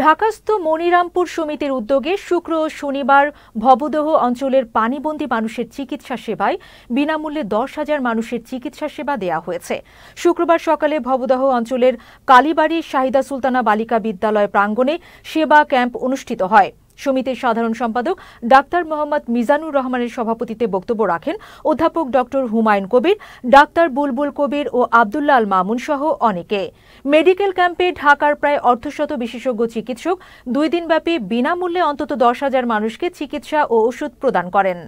ঢাকাস্থ মনিরামপুর সমিতির উদ্যোগে শুক্র ও শনিবার ভবদহ অঞ্চলের পানিবন্দী মানুষের চিকিৎসা সেবায় বিনামূল্যে দশ হাজার মানুষের চিকিৎসা সেবা দেয়া হয়েছে শুক্রবার সকালে ভবদহ অঞ্চলের কালীবাড়ির শাহিদা সুলতানা বালিকা বিদ্যালয় প্রাঙ্গণে সেবা ক্যাম্প অনুষ্ঠিত হয় সমিতির সাধারণ সম্পাদক ডাক্তার মোহাম্মদ মিজানুর রহমানের সভাপতিতে বক্তব্য রাখেন অধ্যাপক ডক্টর হুমায়ুন কবির ডাক্তার বুলবুল কবির ও আবদুল্লাহ আল মামুন সহ অনেকে মেডিকেল ক্যাম্পে ঢাকার প্রায় অর্ধশত বিশেষজ্ঞ চিকিৎসক দুই দিনব্যাপী বিনামূল্যে অন্তত দশ হাজার মানুষকে চিকিৎসা ও ওষুধ প্রদান করেন